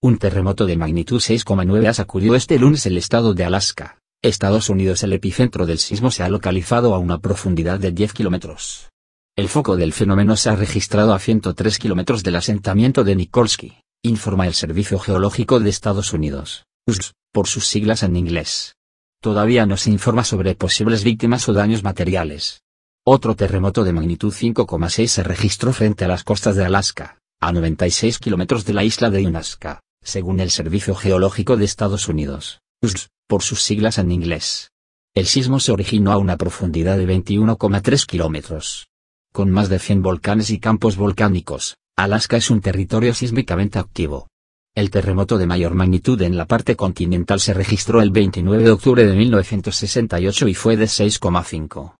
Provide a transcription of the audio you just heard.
Un terremoto de magnitud 6,9 ha sacudido este lunes el estado de Alaska, Estados Unidos. El epicentro del sismo se ha localizado a una profundidad de 10 kilómetros. El foco del fenómeno se ha registrado a 103 kilómetros del asentamiento de Nikolsky, informa el Servicio Geológico de Estados Unidos, USGS, por sus siglas en inglés. Todavía no se informa sobre posibles víctimas o daños materiales. Otro terremoto de magnitud 5,6 se registró frente a las costas de Alaska, a 96 kilómetros de la isla de Unaska según el Servicio Geológico de Estados Unidos, por sus siglas en inglés. El sismo se originó a una profundidad de 21,3 kilómetros. Con más de 100 volcanes y campos volcánicos, Alaska es un territorio sísmicamente activo. El terremoto de mayor magnitud en la parte continental se registró el 29 de octubre de 1968 y fue de 6,5.